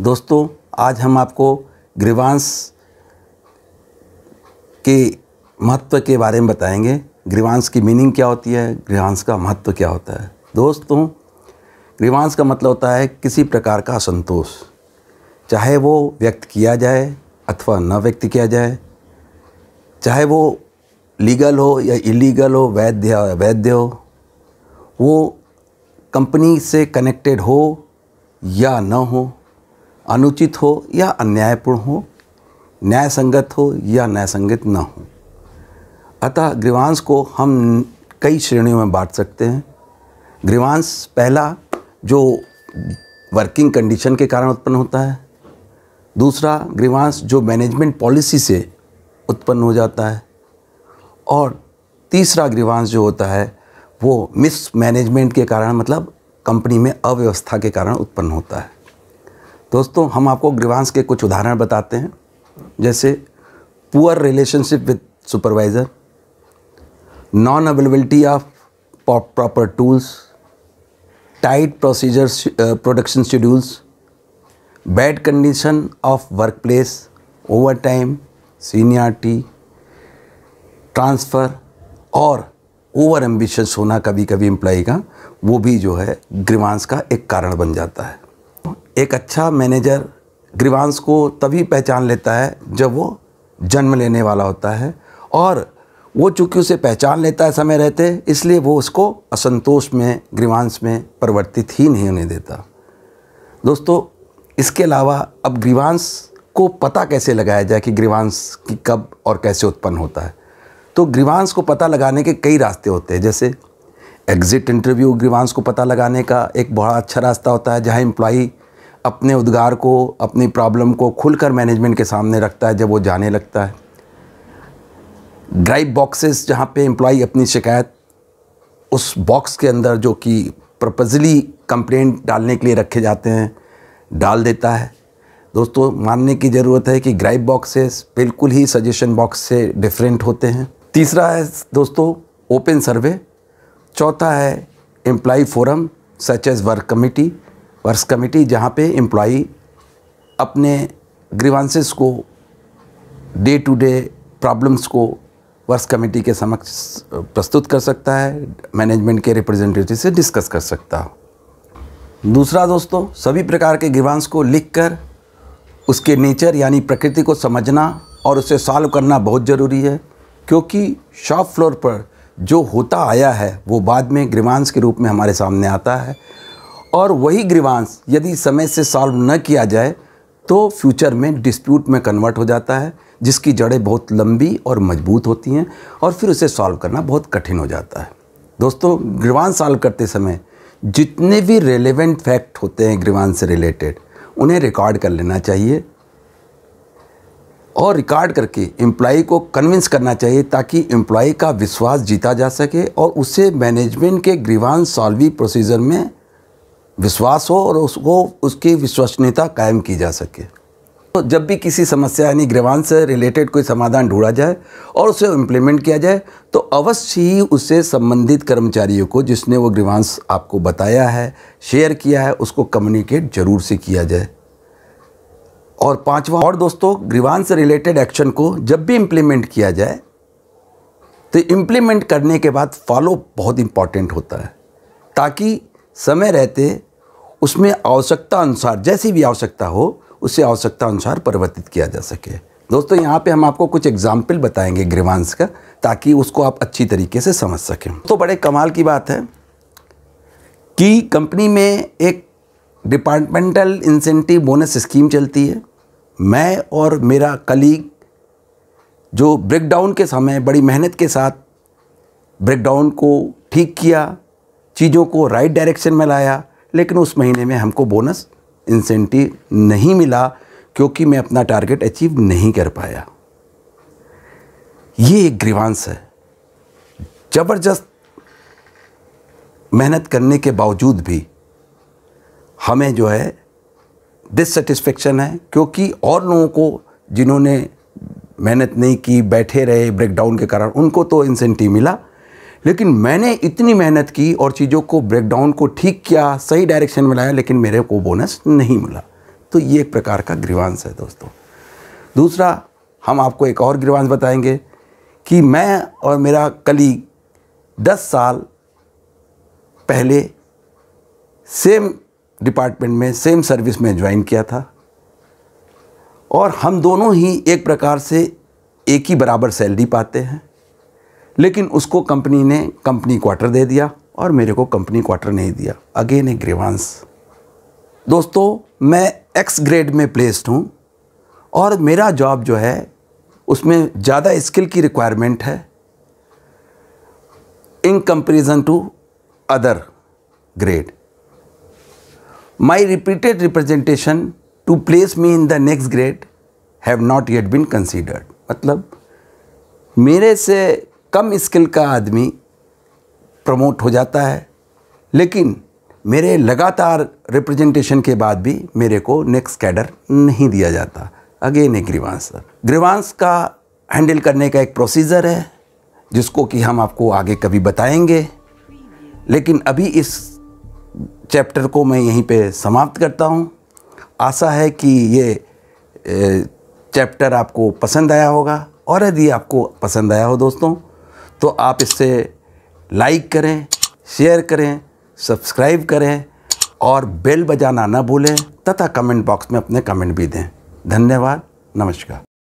दोस्तों आज हम आपको ग्रीवांश के महत्व के बारे में बताएंगे ग्रीवांश की मीनिंग क्या होती है ग्रीवांश का महत्व क्या होता है दोस्तों ग्रीवांश का मतलब होता है किसी प्रकार का संतोष चाहे वो व्यक्त किया जाए अथवा न व्यक्त किया जाए चाहे वो लीगल हो या इलीगल हो वैध या अवैध हो वो कंपनी से कनेक्टेड हो या न हो अनुचित हो या अन्यायपूर्ण हो न्याय संगत हो या न्याय संगत न हो अतः ग्रीवांश को हम कई श्रेणियों में बांट सकते हैं ग्रीवांश पहला जो वर्किंग कंडीशन के कारण उत्पन्न होता है दूसरा ग्रीवांश जो मैनेजमेंट पॉलिसी से उत्पन्न हो जाता है और तीसरा ग्रीवांश जो होता है वो मिसमैनेजमेंट के कारण मतलब कंपनी में अव्यवस्था के कारण उत्पन्न होता है दोस्तों हम आपको ग्रीवांस के कुछ उदाहरण बताते हैं जैसे poor relationship with supervisor non availability of proper tools tight procedures production schedules bad condition of work place over time seniority transfer और ओवर एम्बिशस होना कभी कभी एम्प्लॉय का वो भी जो है ग्रीवांस का एक कारण बन जाता है एक अच्छा मैनेजर ग्रीवांश को तभी पहचान लेता है जब वो जन्म लेने वाला होता है और वो चूँकि उसे पहचान लेता है समय रहते इसलिए वो उसको असंतोष में ग्रीवांश में परिवर्तित ही नहीं होने देता दोस्तों इसके अलावा अब ग्रीवांश को पता कैसे लगाया जाए कि ग्रीवांश की कब और कैसे उत्पन्न होता है तो ग्रीवांश को पता लगाने के कई रास्ते होते हैं जैसे एग्ज़िट इंटरव्यू ग्रीवांश को पता लगाने का एक बड़ा अच्छा रास्ता होता है जहाँ एम्प्लॉई अपने उद्गार को अपनी प्रॉब्लम को खुलकर मैनेजमेंट के सामने रखता है जब वो जाने लगता है ड्राइव बॉक्सेस जहाँ पे एम्प्लॉय अपनी शिकायत उस बॉक्स के अंदर जो कि प्रपजली कंप्लेंट डालने के लिए रखे जाते हैं डाल देता है दोस्तों मानने की ज़रूरत है कि ग्राइब बॉक्सेस बिल्कुल ही सजेशन बॉक्स से डिफरेंट होते हैं तीसरा है दोस्तों ओपन सर्वे चौथा है employee forum such as work committee works committee जहाँ पे एम्प्लॉ अपने ग्रीवांसेस को डे टू डे प्रॉब्लम्स को वर्क्स कमेटी के समक्ष प्रस्तुत कर सकता है मैनेजमेंट के रिप्रेजेंटेटिव से डिस्कस कर सकता है दूसरा दोस्तों सभी प्रकार के ग्रीवांस को लिखकर उसके नेचर यानी प्रकृति को समझना और उसे सॉल्व करना बहुत ज़रूरी है क्योंकि शॉप फ्लोर पर जो होता आया है वो बाद में ग्रीवांस के रूप में हमारे सामने आता है और वही ग्रीवांश यदि समय से सॉल्व न किया जाए तो फ्यूचर में डिस्प्यूट में कन्वर्ट हो जाता है जिसकी जड़ें बहुत लंबी और मजबूत होती हैं और फिर उसे सॉल्व करना बहुत कठिन हो जाता है दोस्तों ग्रीवांश सॉल्व करते समय जितने भी रेलेवेंट फैक्ट होते हैं ग्रीवांश से रिलेटेड उन्हें रिकॉर्ड कर लेना चाहिए और रिकॉर्ड करके एम्प्लॉई को कन्विंस करना चाहिए ताकि एम्प्लॉई का विश्वास जीता जा सके और उसे मैनेजमेंट के ग्रीवांश सॉल्वी प्रोसीजर में विश्वास हो और उसको उसकी विश्वसनीयता कायम की जा सके तो जब भी किसी समस्या यानी ग्रीवांस से रिलेटेड कोई समाधान ढूंढा जाए और उसे इम्प्लीमेंट किया जाए तो अवश्य ही उसे संबंधित कर्मचारियों को जिसने वो ग्रीवांस आपको बताया है शेयर किया है उसको कम्युनिकेट जरूर से किया जाए और पांचवा और दोस्तों ग्रीवान से रिलेटेड एक्शन को जब भी इम्प्लीमेंट किया जाए तो इम्प्लीमेंट करने के बाद फॉलोअप बहुत इम्पॉर्टेंट होता है ताकि समय रहते उसमें आवश्यकता अनुसार जैसी भी आवश्यकता हो उसे आवश्यकता अनुसार परिवर्तित किया जा सके दोस्तों यहाँ पे हम आपको कुछ एग्जाम्पल बताएंगे ग्रीवांश का ताकि उसको आप अच्छी तरीके से समझ सकें तो बड़े कमाल की बात है कि कंपनी में एक डिपार्टमेंटल इंसेंटिव बोनस स्कीम चलती है मैं और मेरा कलीग जो ब्रेकडाउन के समय बड़ी मेहनत के साथ ब्रेकडाउन को ठीक किया चीज़ों को राइट डायरेक्शन में लाया लेकिन उस महीने में हमको बोनस इंसेंटिव नहीं मिला क्योंकि मैं अपना टारगेट अचीव नहीं कर पाया ये एक ग्रीवांस है ज़बरदस्त मेहनत करने के बावजूद भी हमें जो है डिससेटिस्फेक्शन है क्योंकि और लोगों को जिन्होंने मेहनत नहीं की बैठे रहे ब्रेकडाउन के कारण उनको तो इंसेंटिव मिला लेकिन मैंने इतनी मेहनत की और चीज़ों को ब्रेकडाउन को ठीक किया सही डायरेक्शन में लाया लेकिन मेरे को बोनस नहीं मिला तो ये एक प्रकार का ग्रीवांश है दोस्तों दूसरा हम आपको एक और ग्रीवांश बताएंगे कि मैं और मेरा कलीग दस साल पहले सेम डिपार्टमेंट में सेम सर्विस में ज्वाइन किया था और हम दोनों ही एक प्रकार से एक ही बराबर सैलरी पाते हैं लेकिन उसको कंपनी ने कंपनी क्वार्टर दे दिया और मेरे को कंपनी क्वार्टर नहीं दिया अगेन ए ग्रेवांस दोस्तों मैं एक्स ग्रेड में प्लेस्ड हूँ और मेरा जॉब जो है उसमें ज़्यादा स्किल की रिक्वायरमेंट है in comparison to other grade my repeated representation to place me in the next grade have not yet been considered मतलब मेरे से कम स्किल का आदमी प्रमोट हो जाता है लेकिन मेरे लगातार रिप्रेजेंटेशन के बाद भी मेरे को नेक्स्ट कैडर नहीं दिया जाता अगेन एक ग्रीवांस ग्रीवांस का हैंडल करने का एक प्रोसीजर है जिसको कि हम आपको आगे कभी बताएंगे लेकिन अभी इस चैप्टर को मैं यहीं पे समाप्त करता हूँ आशा है कि ये चैप्टर आपको पसंद आया होगा और यदि आपको पसंद आया हो दोस्तों तो आप इससे लाइक करें शेयर करें सब्सक्राइब करें और बेल बजाना ना भूलें तथा कमेंट बॉक्स में अपने कमेंट भी दें धन्यवाद नमस्कार